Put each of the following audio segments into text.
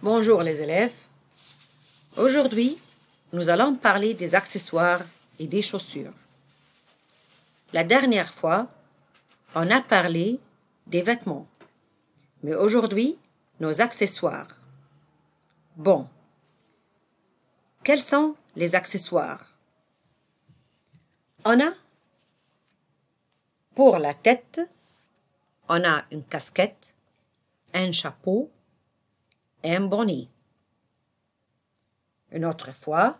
Bonjour les élèves. Aujourd'hui, nous allons parler des accessoires et des chaussures. La dernière fois, on a parlé des vêtements, mais aujourd'hui, nos accessoires. Bon. Quels sont les accessoires On a pour la tête, on a une casquette, un chapeau, un bonnet. Une autre fois,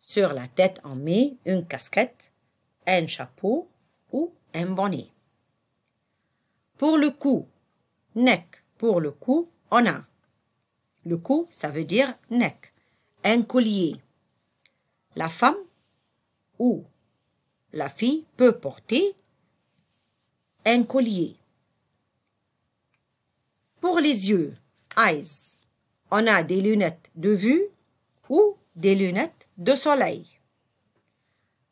sur la tête on met une casquette, un chapeau ou un bonnet. Pour le cou, neck pour le cou, on a. Le cou, ça veut dire neck, un collier. La femme ou la fille peut porter un collier. Pour les yeux, eyes. On a des lunettes de vue ou des lunettes de soleil.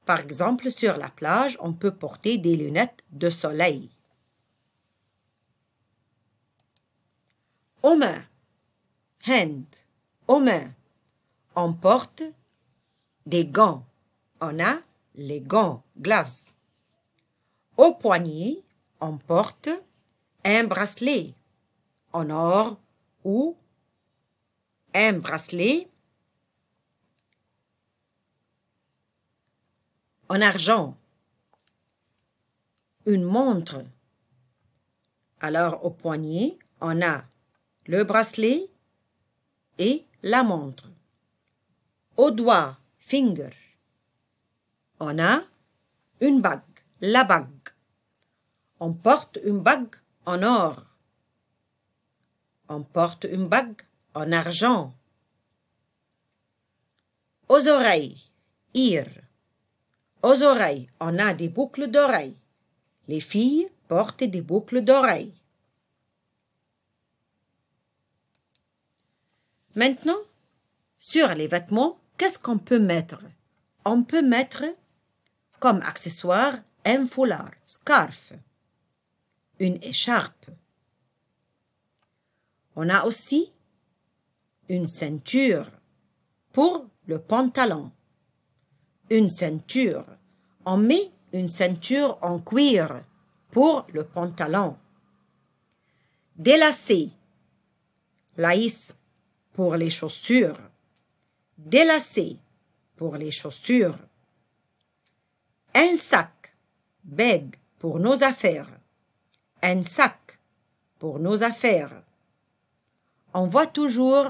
Par exemple, sur la plage, on peut porter des lunettes de soleil. Aux mains. Hand. Aux mains. On porte des gants. On a les gants, gloves. Au poignet, on porte un bracelet en or ou un bracelet en argent, une montre. Alors au poignet, on a le bracelet et la montre. Au doigt, finger, on a une bague, la bague. On porte une bague en or. On porte une bague en argent. Aux oreilles, ir. Aux oreilles, on a des boucles d'oreilles. Les filles portent des boucles d'oreilles. Maintenant, sur les vêtements, qu'est-ce qu'on peut mettre On peut mettre comme accessoire un foulard, scarf, une écharpe, on a aussi une ceinture pour le pantalon. Une ceinture. On met une ceinture en cuir pour le pantalon. Délacer. Laïs pour les chaussures. Délacer pour les chaussures. Un sac. Bègue pour nos affaires. Un sac pour nos affaires on voit toujours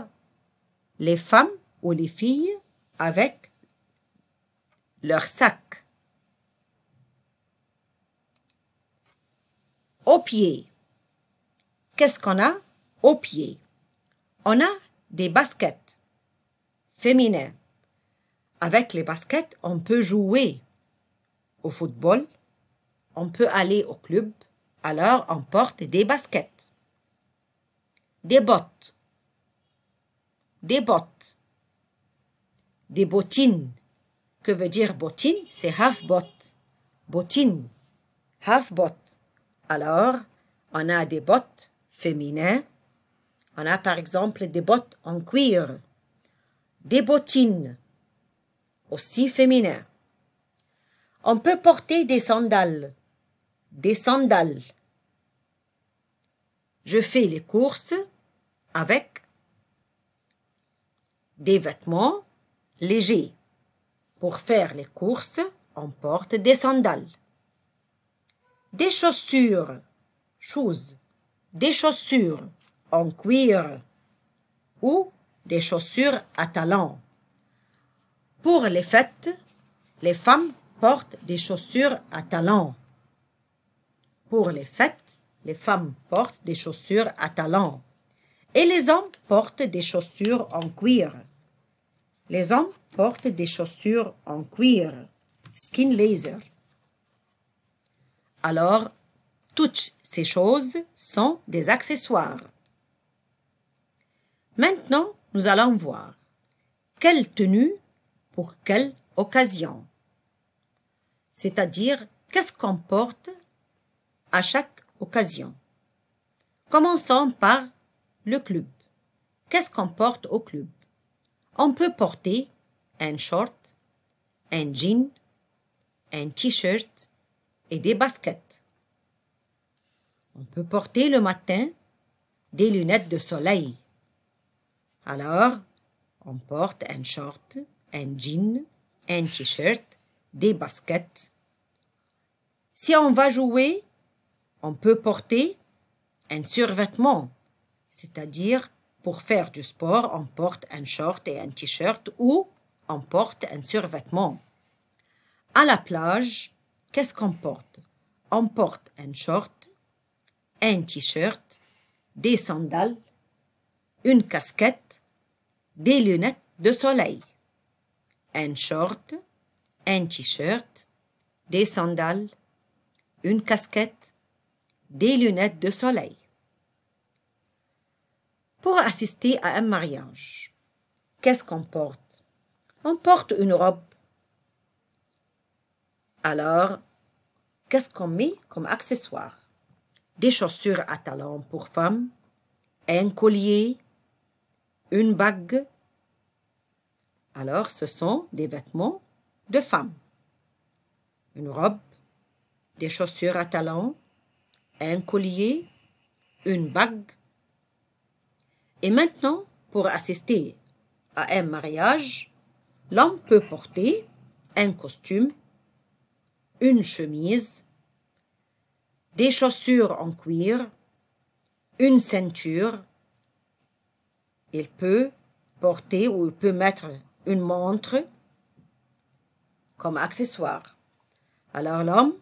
les femmes ou les filles avec leur sac au pied. Qu'est-ce qu'on a au pied On a des baskets féminins. Avec les baskets, on peut jouer au football, on peut aller au club, alors on porte des baskets des bottes, des bottes, des bottines. Que veut dire bottine C'est half bottes bottine, half bottes Alors, on a des bottes féminins, On a par exemple des bottes en cuir, des bottines, aussi féminins. On peut porter des sandales, des sandales je fais les courses avec des vêtements légers. Pour faire les courses, on porte des sandales. Des chaussures, shoes, des chaussures en cuir ou des chaussures à talons. Pour les fêtes, les femmes portent des chaussures à talons. Pour les fêtes, les femmes portent des chaussures à talons et les hommes portent des chaussures en cuir. Les hommes portent des chaussures en cuir, skin laser. Alors, toutes ces choses sont des accessoires. Maintenant, nous allons voir quelle tenue pour quelle occasion. C'est-à-dire qu'est-ce qu'on porte à chaque occasion. Commençons par le club. Qu'est-ce qu'on porte au club On peut porter un short, un jean, un t-shirt et des baskets. On peut porter le matin des lunettes de soleil. Alors, on porte un short, un jean, un t-shirt, des baskets. Si on va jouer, on peut porter un survêtement, c'est-à-dire pour faire du sport, on porte un short et un t-shirt ou on porte un survêtement. À la plage, qu'est-ce qu'on porte On porte un short, un t-shirt, des sandales, une casquette, des lunettes de soleil. Un short, un t-shirt, des sandales, une casquette, des lunettes de soleil. Pour assister à un mariage, qu'est-ce qu'on porte On porte une robe. Alors, qu'est-ce qu'on met comme accessoire Des chaussures à talons pour femme, un collier, une bague. Alors, ce sont des vêtements de femmes. Une robe, des chaussures à talons, un collier, une bague. Et maintenant, pour assister à un mariage, l'homme peut porter un costume, une chemise, des chaussures en cuir, une ceinture. Il peut porter ou il peut mettre une montre comme accessoire. Alors l'homme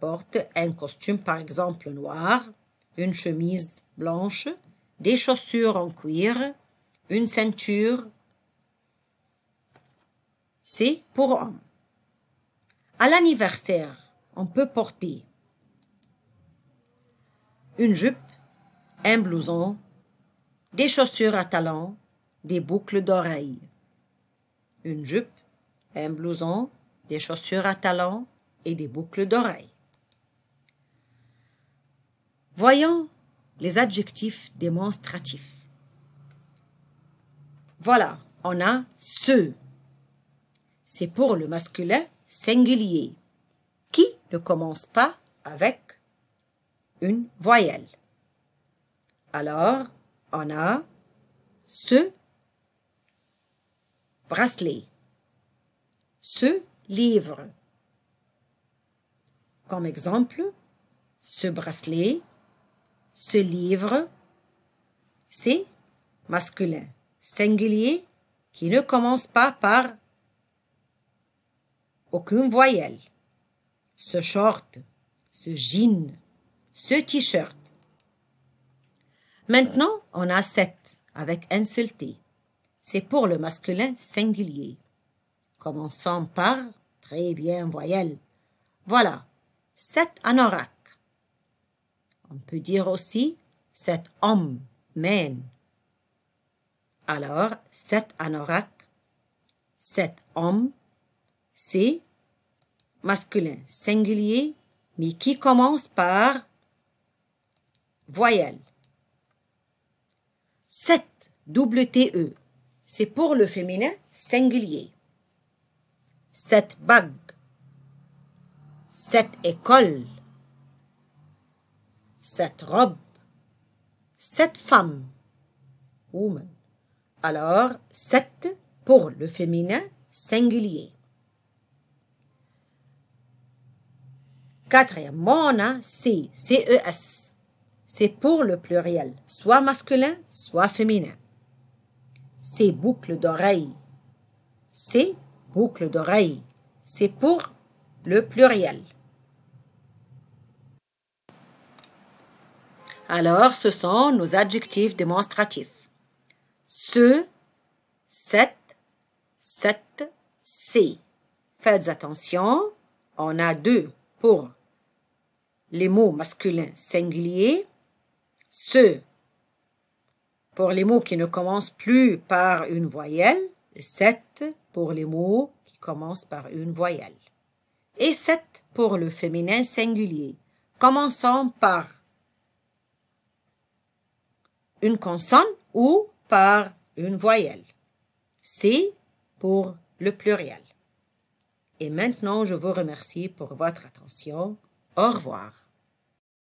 porte un costume par exemple noir, une chemise blanche, des chaussures en cuir, une ceinture. C'est pour homme. À l'anniversaire, on peut porter une jupe, un blouson, des chaussures à talons, des boucles d'oreilles. Une jupe, un blouson, des chaussures à talons et des boucles d'oreilles. Voyons les adjectifs démonstratifs. Voilà, on a ce. C'est pour le masculin singulier qui ne commence pas avec une voyelle. Alors, on a ce bracelet, ce livre. Comme exemple, ce bracelet ce livre, c'est masculin, singulier, qui ne commence pas par aucune voyelle. Ce short, ce jean, ce t-shirt. Maintenant, on a sept avec insulté. C'est pour le masculin singulier. Commençons par très bien voyelle. Voilà, sept anorak. On peut dire aussi cet homme mène. Alors, cet anorak, cet homme, c'est masculin, singulier, mais qui commence par voyelle. Cet, double T-E, c'est pour le féminin singulier. Cette bague, cette école, cette robe, cette femme, woman. Alors, cette pour le féminin singulier. Quatrième, mona, C-E-S. C'est pour le pluriel, soit masculin, soit féminin. C'est boucles d'oreilles. C'est boucles d'oreilles. C'est pour le pluriel. Alors, ce sont nos adjectifs démonstratifs. Ce, sept, cette, c'est. Faites attention, on a deux pour les mots masculins singuliers. Ce, pour les mots qui ne commencent plus par une voyelle. Sept, pour les mots qui commencent par une voyelle. Et sept pour le féminin singulier. Commençons par une consonne ou par une voyelle. C'est pour le pluriel. Et maintenant, je vous remercie pour votre attention. Au revoir.